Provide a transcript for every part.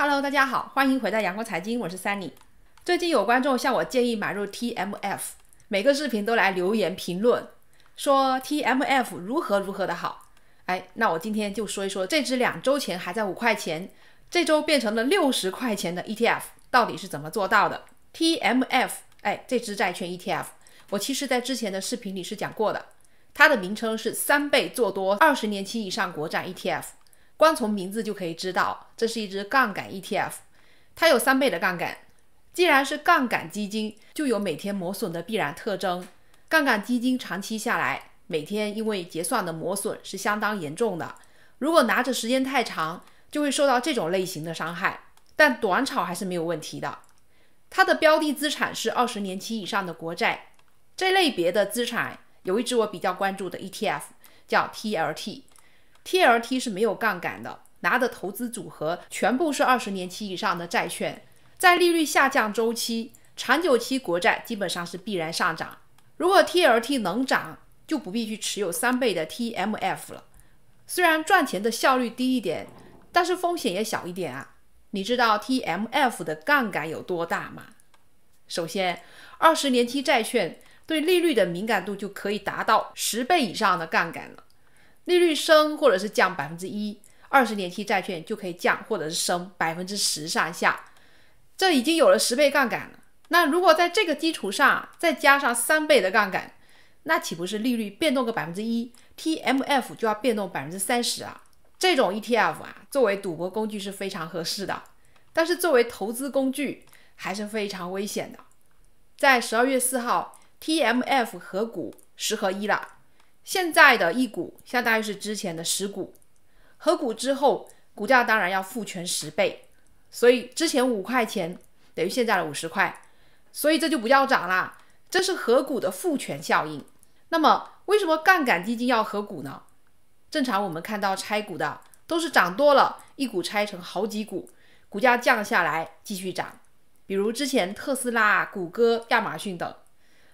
Hello，大家好，欢迎回到阳光财经，我是三 y 最近有观众向我建议买入 TMF，每个视频都来留言评论，说 TMF 如何如何的好。哎，那我今天就说一说这支两周前还在五块钱，这周变成了六十块钱的 ETF 到底是怎么做到的？TMF，哎，这支债券 ETF，我其实在之前的视频里是讲过的，它的名称是三倍做多二十年期以上国债 ETF。光从名字就可以知道，这是一只杠杆 ETF，它有三倍的杠杆。既然是杠杆基金，就有每天磨损的必然特征。杠杆基金长期下来，每天因为结算的磨损是相当严重的。如果拿着时间太长，就会受到这种类型的伤害。但短炒还是没有问题的。它的标的资产是二十年期以上的国债，这类别的资产有一只我比较关注的 ETF，叫 TLT。TLT 是没有杠杆的，拿的投资组合全部是二十年期以上的债券，在利率下降周期，长久期国债基本上是必然上涨。如果 TLT 能涨，就不必去持有三倍的 TMF 了。虽然赚钱的效率低一点，但是风险也小一点啊。你知道 TMF 的杠杆有多大吗？首先，二十年期债券对利率的敏感度就可以达到十倍以上的杠杆了。利率升或者是降百分之一，二十年期债券就可以降或者是升百分之十上下，这已经有了十倍杠杆了。那如果在这个基础上再加上三倍的杠杆，那岂不是利率变动个百分之一，T M F 就要变动百分之三十啊？这种 E T F 啊，作为赌博工具是非常合适的，但是作为投资工具还是非常危险的。在十二月四号，T M F 合股十合一了。现在的一股相当于是之前的十股，合股之后股价当然要复权十倍，所以之前五块钱等于现在的五十块，所以这就不叫涨啦，这是合股的复权效应。那么为什么杠杆基金要合股呢？正常我们看到拆股的都是涨多了一股拆成好几股，股价降下来继续涨，比如之前特斯拉、谷歌、亚马逊等，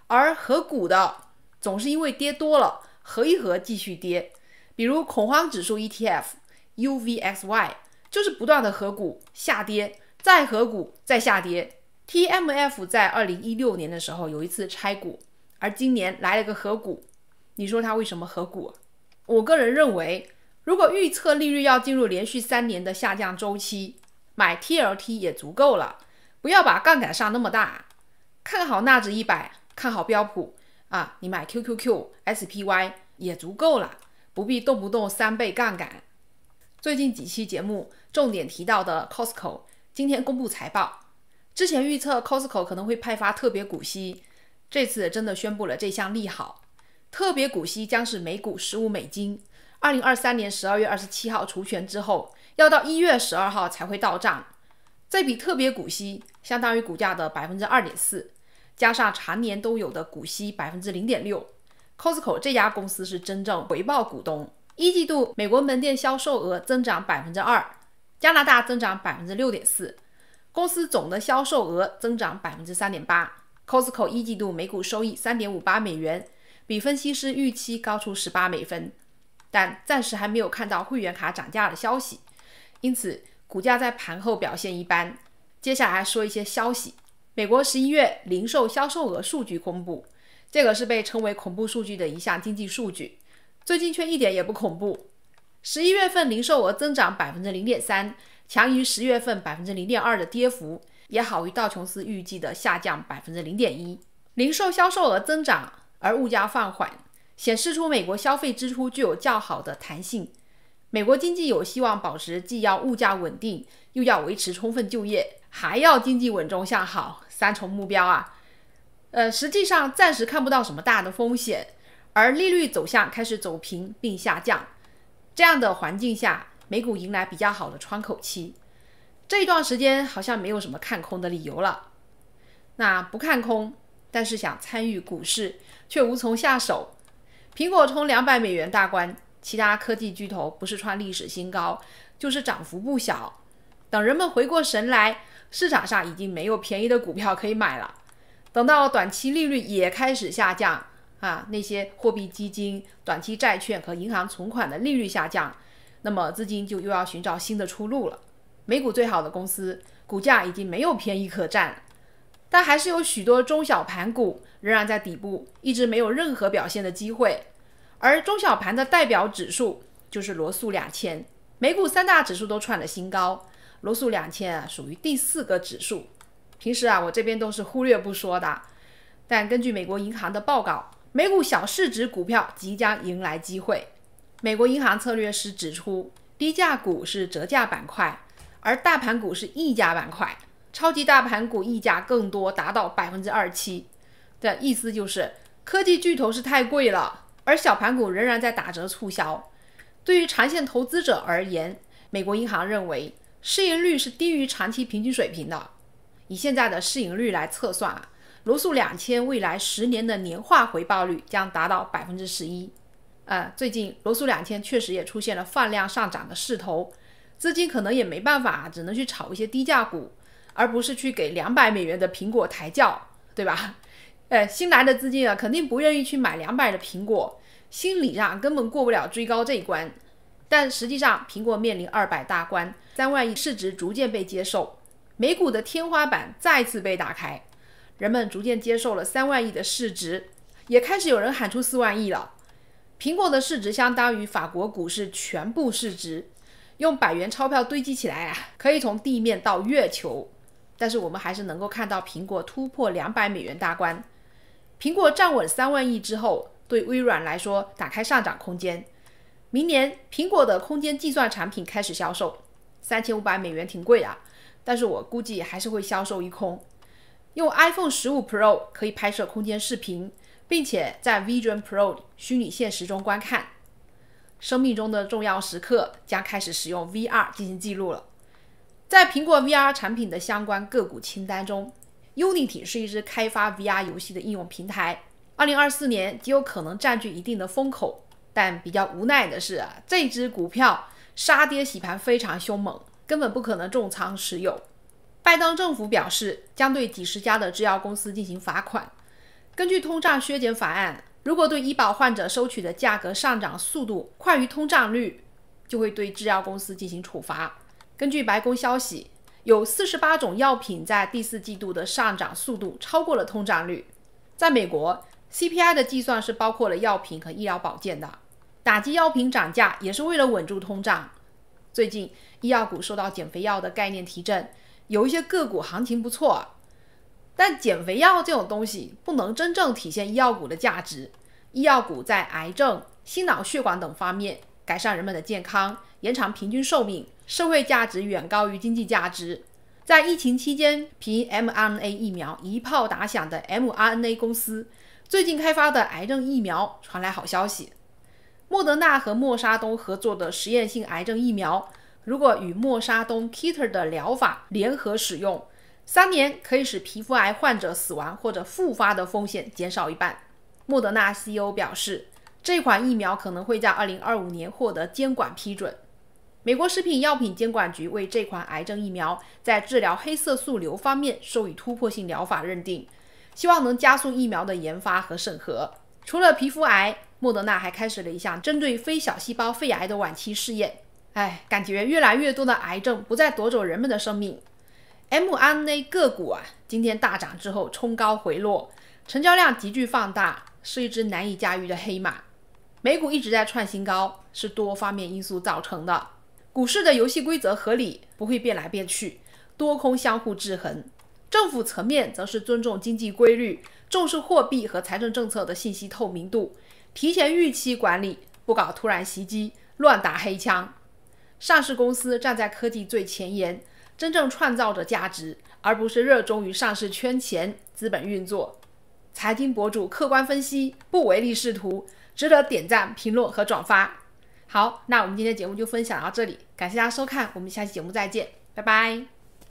而合股的总是因为跌多了。合一合继续跌，比如恐慌指数 ETF UVXY 就是不断的合股下跌，再合股再下跌。TMF 在二零一六年的时候有一次拆股，而今年来了个合股，你说它为什么合股？我个人认为，如果预测利率要进入连续三年的下降周期，买 TLT 也足够了，不要把杠杆上那么大。看好纳指一百，看好标普。啊，你买 QQQ、SPY 也足够了，不必动不动三倍杠杆。最近几期节目重点提到的 Costco 今天公布财报，之前预测 Costco 可能会派发特别股息，这次真的宣布了这项利好。特别股息将是每股十五美金，二零二三年十二月二十七号除权之后，要到一月十二号才会到账。这笔特别股息相当于股价的百分之二点四。加上常年都有的股息百分之零点六，Costco 这家公司是真正回报股东。一季度美国门店销售额增长百分之二，加拿大增长百分之六点四，公司总的销售额增长百分之三点八。Costco 一季度每股收益三点五八美元，比分析师预期高出十八美分，但暂时还没有看到会员卡涨价的消息，因此股价在盘后表现一般。接下来说一些消息。美国十一月零售销售额数据公布，这个是被称为“恐怖数据”的一项经济数据，最近却一点也不恐怖。十一月份零售额增长百分之零点三，强于十月份百分之零点二的跌幅，也好于道琼斯预计的下降百分之零点一。零售销售额增长，而物价放缓，显示出美国消费支出具有较好的弹性。美国经济有希望保持既要物价稳定，又要维持充分就业，还要经济稳中向好。单重目标啊，呃，实际上暂时看不到什么大的风险，而利率走向开始走平并下降，这样的环境下，美股迎来比较好的窗口期。这一段时间好像没有什么看空的理由了。那不看空，但是想参与股市却无从下手。苹果冲两百美元大关，其他科技巨头不是创历史新高，就是涨幅不小。等人们回过神来。市场上已经没有便宜的股票可以买了，等到短期利率也开始下降啊，那些货币基金、短期债券和银行存款的利率下降，那么资金就又要寻找新的出路了。美股最好的公司股价已经没有便宜可占，但还是有许多中小盘股仍然在底部，一直没有任何表现的机会。而中小盘的代表指数就是罗素两千，美股三大指数都创了新高。罗素两千属于第四个指数，平时啊我这边都是忽略不说的。但根据美国银行的报告，美股小市值股票即将迎来机会。美国银行策略师指出，低价股是折价板块，而大盘股是溢价板块。超级大盘股溢价更多，达到百分之二七。的意思就是科技巨头是太贵了，而小盘股仍然在打折促销。对于长线投资者而言，美国银行认为。市盈率是低于长期平均水平的，以现在的市盈率来测算啊，罗素两千未来十年的年化回报率将达到百分之十一。呃，最近罗素两千确实也出现了放量上涨的势头，资金可能也没办法，只能去炒一些低价股，而不是去给两百美元的苹果抬轿，对吧？呃，新来的资金啊，肯定不愿意去买两百的苹果，心理上根本过不了追高这一关。但实际上，苹果面临二百大关，三万亿市值逐渐被接受，美股的天花板再次被打开，人们逐渐接受了三万亿的市值，也开始有人喊出四万亿了。苹果的市值相当于法国股市全部市值，用百元钞票堆积起来啊，可以从地面到月球。但是我们还是能够看到苹果突破两百美元大关，苹果站稳三万亿之后，对微软来说打开上涨空间。明年苹果的空间计算产品开始销售，三千五百美元挺贵啊，但是我估计还是会销售一空。用 iPhone 十五 Pro 可以拍摄空间视频，并且在 Vision Pro 虚拟现实中观看。生命中的重要时刻将开始使用 VR 进行记录了。在苹果 VR 产品的相关个股清单中，Unity 是一支开发 VR 游戏的应用平台，二零二四年极有可能占据一定的风口。但比较无奈的是啊，这只股票杀跌洗盘非常凶猛，根本不可能重仓持有。拜登政府表示，将对几十家的制药公司进行罚款。根据通胀削减法案，如果对医保患者收取的价格上涨速度快于通胀率，就会对制药公司进行处罚。根据白宫消息，有四十八种药品在第四季度的上涨速度超过了通胀率。在美国，CPI 的计算是包括了药品和医疗保健的。打击药品涨价也是为了稳住通胀。最近医药股受到减肥药的概念提振，有一些个股行情不错。但减肥药这种东西不能真正体现医药股的价值。医药股在癌症、心脑血管等方面改善人们的健康，延长平均寿命，社会价值远高于经济价值。在疫情期间凭 mRNA 疫苗一炮打响的 mRNA 公司，最近开发的癌症疫苗传来好消息。莫德纳和莫沙东合作的实验性癌症疫苗，如果与莫沙东 Kiter 的疗法联合使用，三年可以使皮肤癌患者死亡或者复发的风险减少一半。莫德纳 CEO 表示，这款疫苗可能会在2025年获得监管批准。美国食品药品监管局为这款癌症疫苗在治疗黑色素瘤方面授予突破性疗法认定，希望能加速疫苗的研发和审核。除了皮肤癌，莫德纳还开始了一项针对非小细胞肺癌的晚期试验。哎，感觉越来越多的癌症不再夺走人们的生命。mRNA 个股啊，今天大涨之后冲高回落，成交量急剧放大，是一只难以驾驭的黑马。美股一直在创新高，是多方面因素造成的。股市的游戏规则合理，不会变来变去，多空相互制衡。政府层面则是尊重经济规律，重视货币和财政政策的信息透明度。提前预期管理，不搞突然袭击，乱打黑枪。上市公司站在科技最前沿，真正创造着价值，而不是热衷于上市圈钱、资本运作。财经博主客观分析，不唯利是图，值得点赞、评论和转发。好，那我们今天节目就分享到这里，感谢大家收看，我们下期节目再见，拜拜。